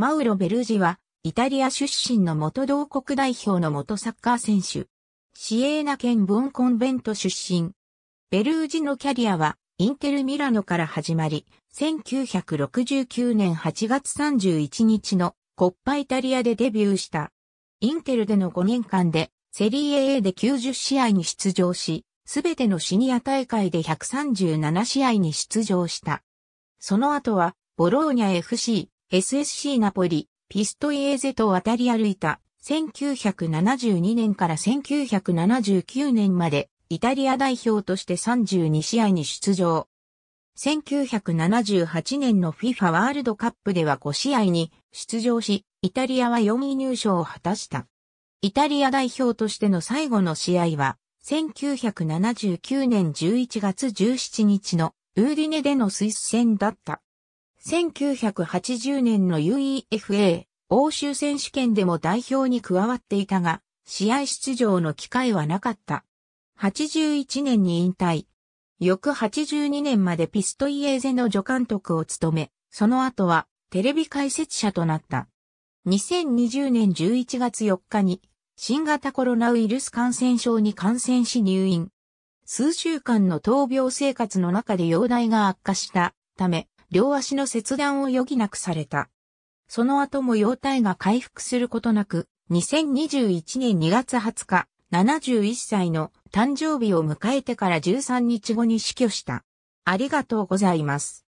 マウロ・ベルージは、イタリア出身の元同国代表の元サッカー選手。シエーナ県ボンコンベント出身。ベルージのキャリアは、インテル・ミラノから始まり、1969年8月31日のコッパイタリアでデビューした。インテルでの5年間で、セリエ A で90試合に出場し、すべてのシニア大会で137試合に出場した。その後は、ボローニャ FC、SSC ナポリ、ピストイエーゼと渡り歩いた、1972年から1979年まで、イタリア代表として32試合に出場。1978年の FIFA ワールドカップでは5試合に出場し、イタリアは4位入賞を果たした。イタリア代表としての最後の試合は、1979年11月17日のウーディネでのスイス戦だった。1980年の UEFA 欧州選手権でも代表に加わっていたが、試合出場の機会はなかった。81年に引退。翌82年までピストイエーゼの助監督を務め、その後はテレビ解説者となった。2020年11月4日に新型コロナウイルス感染症に感染し入院。数週間の闘病生活の中で容体が悪化したため、両足の切断を余儀なくされた。その後も容体が回復することなく、2021年2月20日、71歳の誕生日を迎えてから13日後に死去した。ありがとうございます。